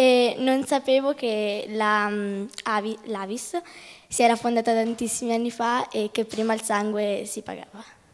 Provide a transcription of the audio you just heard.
e non sapevo che la, mm, Avi, l'Avis si era fondata tantissimi anni fa e che prima il sangue si pagava.